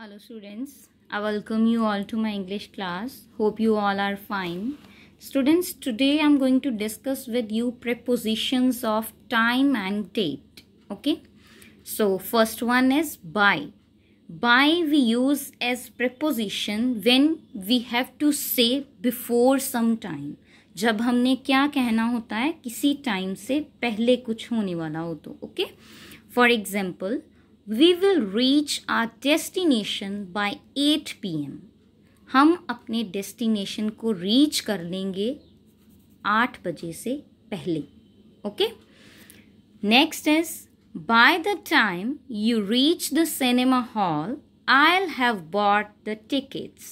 Hello students I welcome you all to my English class hope you all are fine students today I am going to discuss with you prepositions of time and date okay so first one is by by we use as preposition when we have to say before some time जब हमने क्या कहना होता है किसी time से पहले कुछ होने वाला हो तो okay for example we will reach our destination by 8 p.m. हम अपने डेस्टिनेशन को रीच कर लेंगे आठ बजे से पहले okay next is by the time you reach the cinema hall I have bought the tickets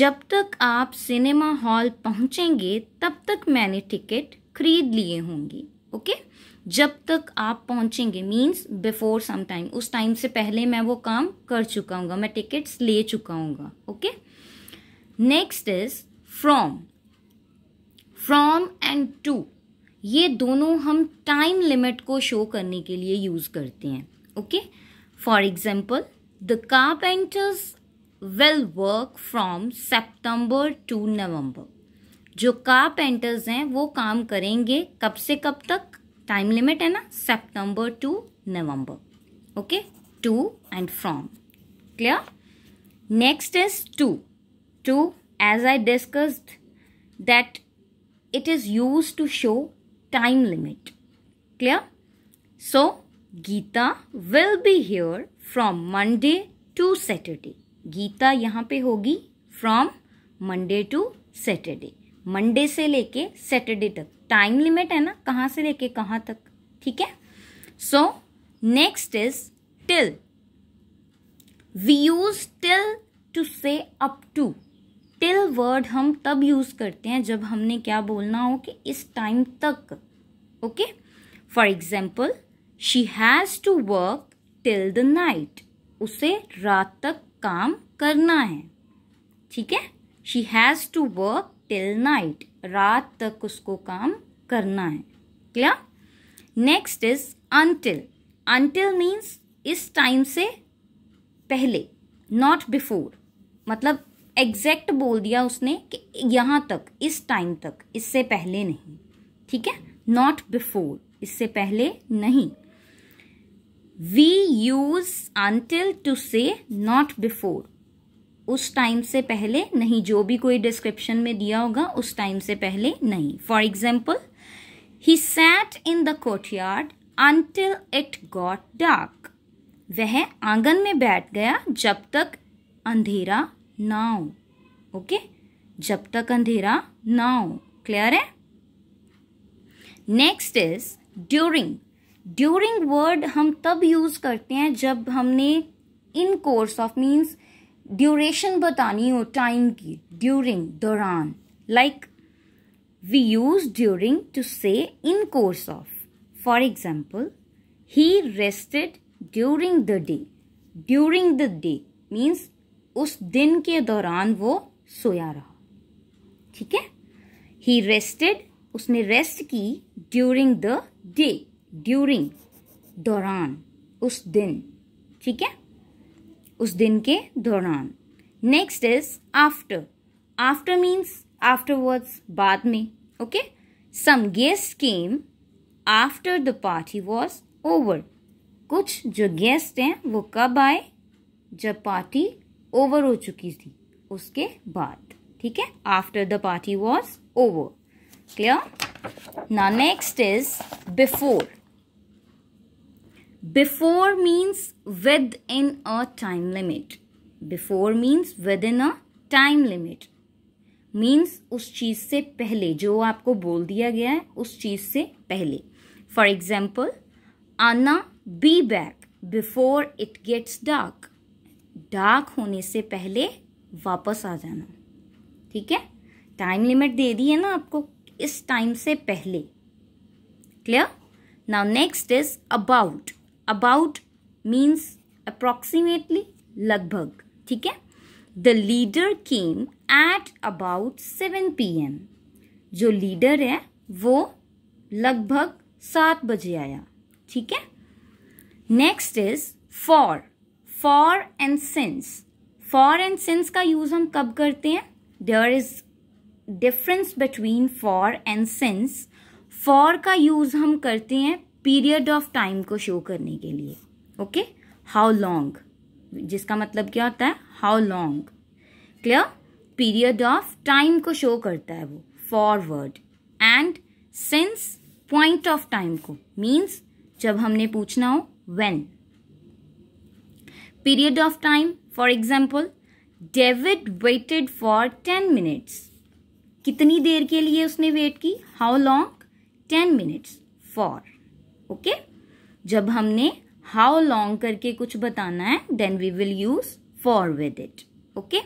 जब तक आप सिनेमा हॉल पहुंचेंगे तब तक मैंने टिकट खरीद लिए होंगे ओके जब तक आप पहुंचेंगे मीन्स बिफोर सम टाइम उस टाइम से पहले मैं वो काम कर चुका हूँ मैं टिकट्स ले चुका हूँ okay next is from from and to ये दोनों हम टाइम लिमिट को शो करने के लिए यूज़ करते हैं okay for example the carpenters will work from September to November जो पेंटर्स हैं वो काम करेंगे कब से कब तक टाइम लिमिट है ना September to November okay to and from clear next is to to as I discussed that it is use to show time limit clear so Geeta will be here from Monday to Saturday Geeta यहां पे होगी from Monday to Saturday Monday से लेके Saturday तक time limit है ना कहाँ से लेके कहाँ तक ठीक है so next is till we use till to say up to till word हम तब यूज करते हैं जब हमने क्या बोलना हो कि इस टाइम तक okay for example she has to work till the night उसे रात तक काम करना है ठीक है she has to work till night रात तक उसको काम करना है clear next is until until means इस टाइम से पहले नॉट बिफोर मतलब एग्जैक्ट बोल दिया उसने कि यहाँ तक इस टाइम तक इससे पहले नहीं ठीक है नॉट बिफोर इससे पहले नहीं we use until to say not before उस टाइम से पहले नहीं जो भी कोई डिस्क्रिप्शन में दिया होगा उस टाइम से पहले नहीं for example he sat in the courtyard until it got dark वह आंगन में बैठ गया जब तक अंधेरा ना हो ओके जब तक अंधेरा ना हो क्लियर है next is during during word हम तब यूज करते हैं जब हमने in course of means duration बतानी हो टाइम की ड्यूरिंग दौरान like we use during to say in course of for example he rested during the day during the day means उस दिन के दौरान वो सोया रहा ठीक है ही रेस्टेड उसने रेस्ट की ड्यूरिंग द डे ड्यूरिंग दौरान उस दिन ठीक है उस दिन के दौरान next is after after means afterwards बाद में okay some guest came after the party was over कुछ जो गेस्ट हैं वो कब आए जब पार्टी ओवर हो चुकी थी उसके बाद ठीक है after the party was over clear ना next is before before means within a time limit before means within a time limit means उस चीज़ से पहले जो आपको बोल दिया गया है उस चीज़ से पहले for example Anna be back before it gets dark dark होने से पहले वापस आ जाना ठीक है टाइम लिमिट दे दी है ना आपको इस टाइम से पहले clear now next is about about means approximately लगभग ठीक है the leader came at about seven P M जो लीडर है वो लगभग सात बजे आया ठीक है next is for for and since for and since का यूज हम कब करते हैं there is difference between for and since for का यूज हम करते हैं पीरियड ऑफ टाइम को शो करने के लिए ओके हाउ लॉन्ग जिसका मतलब क्या होता है how long clear period of time को शो करता है वो forward and since point of time को मीन्स जब हमने पूछना हो when period of time for example David waited for ten minutes कितनी देर के लिए उसने वेट की how long ten minutes for okay जब हमने हाउ लॉन्ग करके कुछ बताना है then we will use for with it okay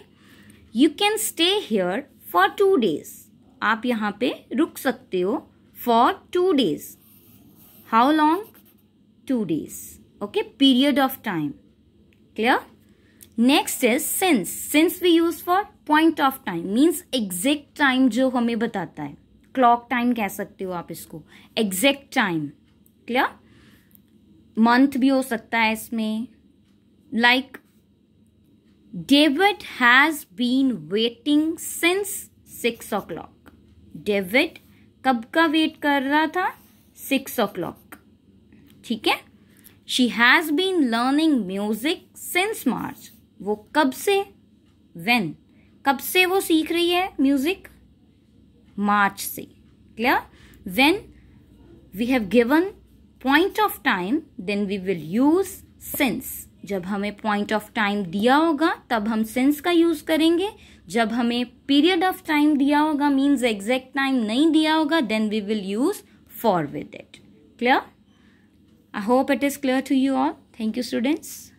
you can stay here for two days आप यहां पे रुक सकते हो for two days how long two days okay period of time clear next is since since we use for point of time means exact time जो हमें बताता है क्लॉक टाइम कह सकते हो आप इसको एग्जैक्ट टाइम क्लियर मंथ भी हो सकता है इसमें like David has been waiting since six o'clock David कब का वेट कर रहा था सिक्स ओ क्लॉक ठीक है she has been learning music since March वो कब से वेन कब से वो सीख रही है म्यूजिक मार्च से clear when we have given point of time then we will use since जब हमें पॉइंट ऑफ टाइम दिया होगा तब हम सिंस का यूज करेंगे जब हमें पीरियड ऑफ टाइम दिया होगा मीन्स एग्जैक्ट टाइम नहीं दिया होगा then we will use for with it clear I hope it is clear to you all thank you students